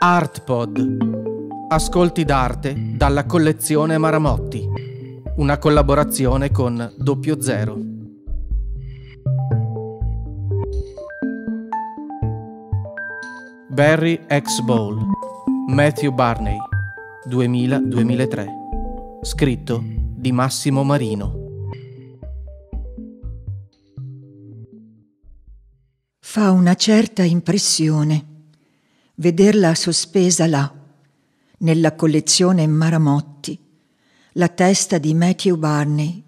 Artpod. Ascolti d'arte dalla collezione Maramotti. Una collaborazione con Doppio Zero. Barry X. Bowl. Matthew Barney. 2000-2003. Scritto di Massimo Marino. Fa una certa impressione vederla sospesa là, nella collezione Maramotti, la testa di Matthew Barney,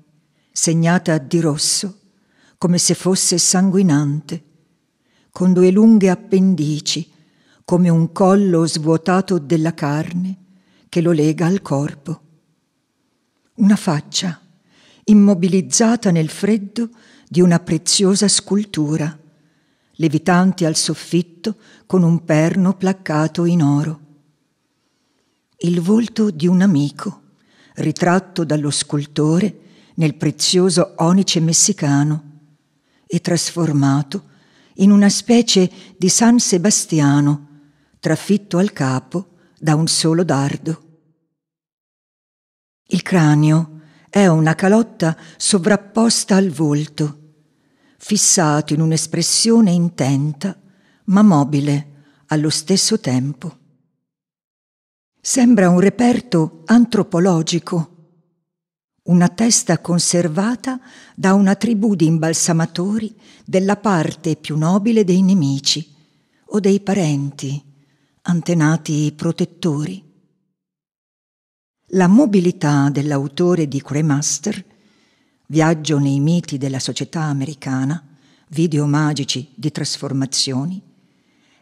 segnata di rosso, come se fosse sanguinante, con due lunghe appendici, come un collo svuotato della carne che lo lega al corpo. Una faccia immobilizzata nel freddo di una preziosa scultura levitanti al soffitto con un perno placcato in oro. Il volto di un amico, ritratto dallo scultore nel prezioso onice messicano e trasformato in una specie di San Sebastiano, trafitto al capo da un solo dardo. Il cranio è una calotta sovrapposta al volto fissato in un'espressione intenta, ma mobile allo stesso tempo. Sembra un reperto antropologico, una testa conservata da una tribù di imbalsamatori della parte più nobile dei nemici o dei parenti, antenati protettori. La mobilità dell'autore di Cremaster viaggio nei miti della società americana, video magici di trasformazioni,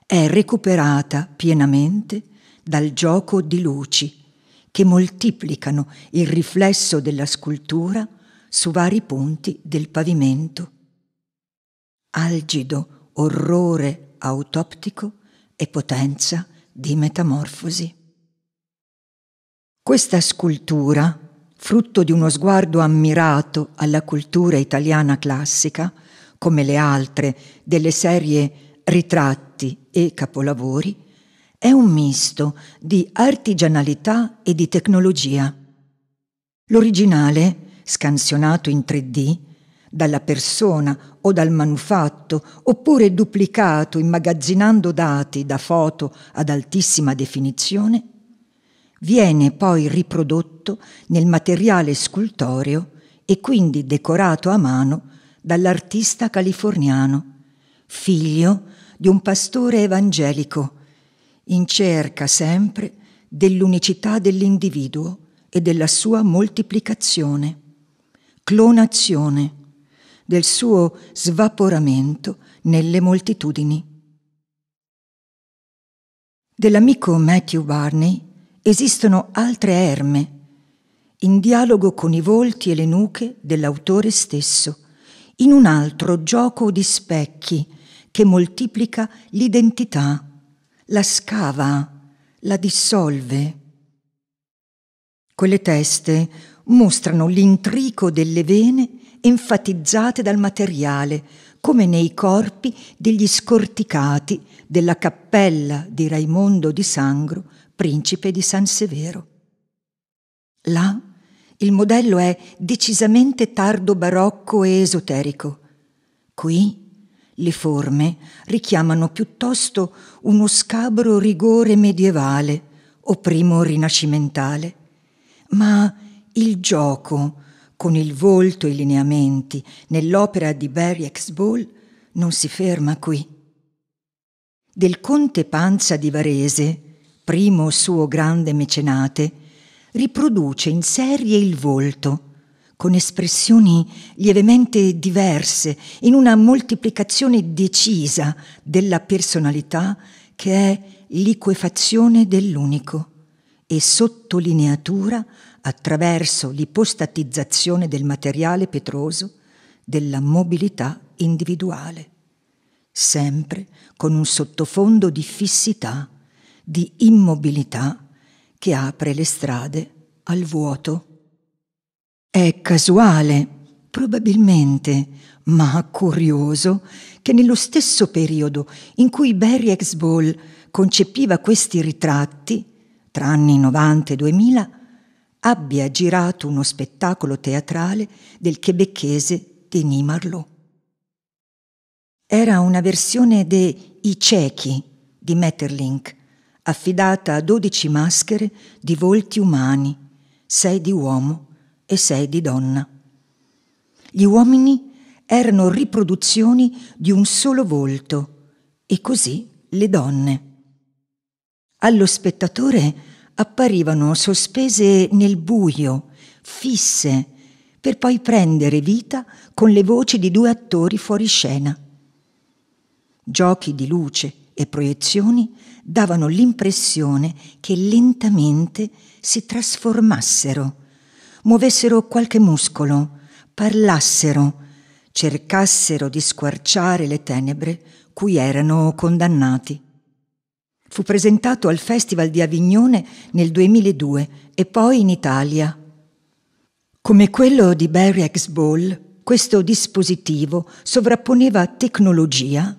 è recuperata pienamente dal gioco di luci che moltiplicano il riflesso della scultura su vari punti del pavimento. Algido orrore autoptico e potenza di metamorfosi. Questa scultura frutto di uno sguardo ammirato alla cultura italiana classica, come le altre delle serie ritratti e capolavori, è un misto di artigianalità e di tecnologia. L'originale, scansionato in 3D, dalla persona o dal manufatto, oppure duplicato immagazzinando dati da foto ad altissima definizione, viene poi riprodotto nel materiale scultoreo e quindi decorato a mano dall'artista californiano, figlio di un pastore evangelico, in cerca sempre dell'unicità dell'individuo e della sua moltiplicazione, clonazione, del suo svaporamento nelle moltitudini. Dell'amico Matthew Barney esistono altre erme, in dialogo con i volti e le nuche dell'autore stesso, in un altro gioco di specchi che moltiplica l'identità, la scava, la dissolve. Quelle teste mostrano l'intrico delle vene enfatizzate dal materiale, come nei corpi degli scorticati della cappella di Raimondo di Sangro principe di San Severo. Là il modello è decisamente tardo barocco e esoterico. Qui le forme richiamano piuttosto uno scabro rigore medievale o primo rinascimentale, ma il gioco con il volto e i lineamenti nell'opera di Barry X. Ball non si ferma qui. Del conte Panza di Varese primo suo grande mecenate, riproduce in serie il volto, con espressioni lievemente diverse, in una moltiplicazione decisa della personalità che è liquefazione dell'unico e sottolineatura attraverso l'ipostatizzazione del materiale petroso della mobilità individuale, sempre con un sottofondo di fissità di immobilità che apre le strade al vuoto. È casuale, probabilmente, ma curioso, che nello stesso periodo in cui Barry Exball concepiva questi ritratti, tra anni 90 e 2000, abbia girato uno spettacolo teatrale del chebecchese Denis Marlowe. Era una versione de I ciechi di Metterlink, affidata a dodici maschere di volti umani, sei di uomo e sei di donna. Gli uomini erano riproduzioni di un solo volto e così le donne. Allo spettatore apparivano sospese nel buio, fisse, per poi prendere vita con le voci di due attori fuori scena. Giochi di luce, e proiezioni davano l'impressione che lentamente si trasformassero, muovessero qualche muscolo, parlassero, cercassero di squarciare le tenebre cui erano condannati. Fu presentato al Festival di Avignone nel 2002 e poi in Italia. Come quello di Barry X. Ball, questo dispositivo sovrapponeva tecnologia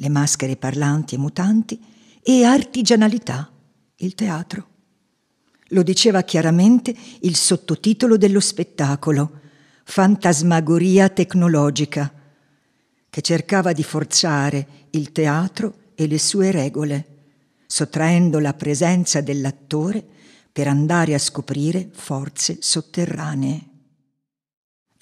le maschere parlanti e mutanti, e artigianalità, il teatro. Lo diceva chiaramente il sottotitolo dello spettacolo, Fantasmagoria tecnologica, che cercava di forzare il teatro e le sue regole, sottraendo la presenza dell'attore per andare a scoprire forze sotterranee.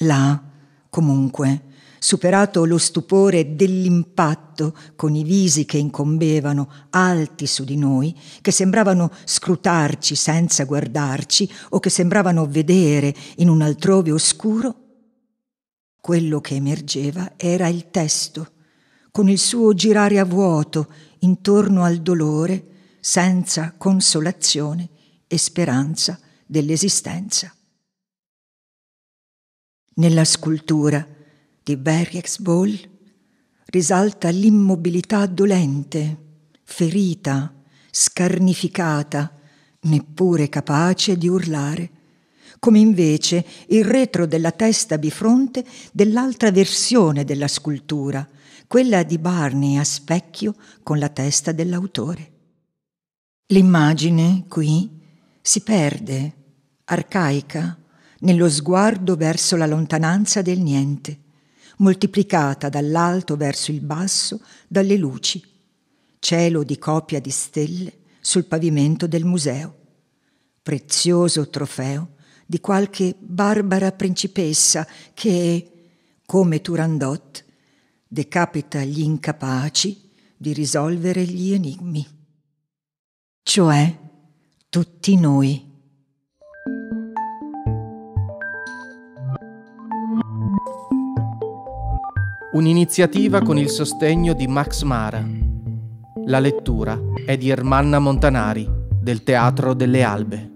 Là, comunque, Superato lo stupore dell'impatto con i visi che incombevano alti su di noi, che sembravano scrutarci senza guardarci o che sembravano vedere in un altrove oscuro, quello che emergeva era il testo, con il suo girare a vuoto intorno al dolore, senza consolazione e speranza dell'esistenza. Nella scultura di Berriex Ball risalta l'immobilità dolente, ferita, scarnificata, neppure capace di urlare, come invece il retro della testa bifronte dell'altra versione della scultura, quella di Barney a specchio con la testa dell'autore. L'immagine qui si perde, arcaica, nello sguardo verso la lontananza del niente moltiplicata dall'alto verso il basso dalle luci, cielo di copia di stelle sul pavimento del museo, prezioso trofeo di qualche barbara principessa che, come Turandot, decapita gli incapaci di risolvere gli enigmi, cioè tutti noi. Un'iniziativa con il sostegno di Max Mara. La lettura è di Ermanna Montanari, del Teatro delle Albe.